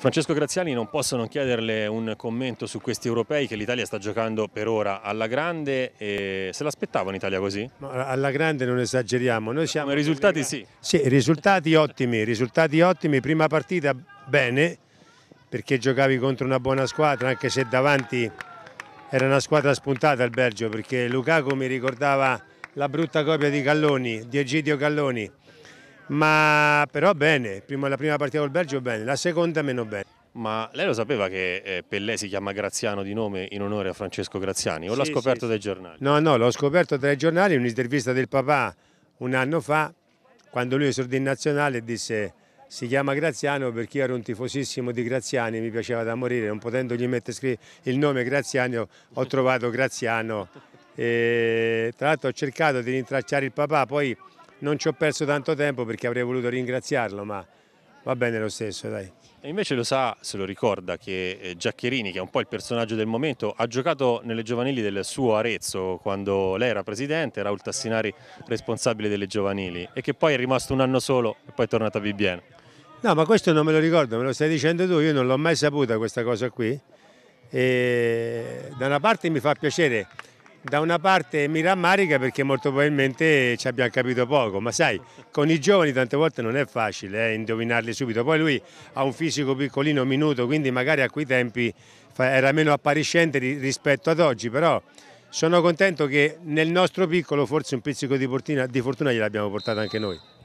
Francesco Graziani non posso non chiederle un commento su questi europei che l'Italia sta giocando per ora alla grande e se l'aspettava un'Italia così? Ma alla grande non esageriamo, noi siamo... Come risultati sì. Sì, risultati ottimi, risultati ottimi, prima partita bene perché giocavi contro una buona squadra anche se davanti era una squadra spuntata il Belgio perché Lukaku mi ricordava la brutta copia di Galloni, di Egidio Galloni ma però bene, prima, la prima partita col Belgio bene, la seconda meno bene. Ma lei lo sapeva che eh, Pellè si chiama Graziano di nome in onore a Francesco Graziani o sì, l'ha scoperto sì, dai giornali? No, no, l'ho scoperto dai giornali, in un'intervista del papà un anno fa, quando lui esordì in nazionale disse si chiama Graziano perché io ero un tifosissimo di Graziani, mi piaceva da morire, non potendogli mettere il nome Graziani ho trovato Graziano. E, tra l'altro ho cercato di rintracciare il papà, poi non ci ho perso tanto tempo perché avrei voluto ringraziarlo, ma va bene lo stesso, dai. E invece lo sa, se lo ricorda, che eh, Giaccherini, che è un po' il personaggio del momento, ha giocato nelle giovanili del suo Arezzo quando lei era presidente, Raul Tassinari responsabile delle giovanili e che poi è rimasto un anno solo e poi è tornato a Bibbiano. No, ma questo non me lo ricordo, me lo stai dicendo tu, io non l'ho mai saputa questa cosa qui. E da una parte mi fa piacere da una parte mi rammarica perché molto probabilmente ci abbiamo capito poco, ma sai, con i giovani tante volte non è facile eh, indovinarli subito. Poi lui ha un fisico piccolino, minuto, quindi magari a quei tempi era meno appariscente rispetto ad oggi, però sono contento che nel nostro piccolo forse un pizzico di fortuna, di fortuna gliel'abbiamo portato anche noi.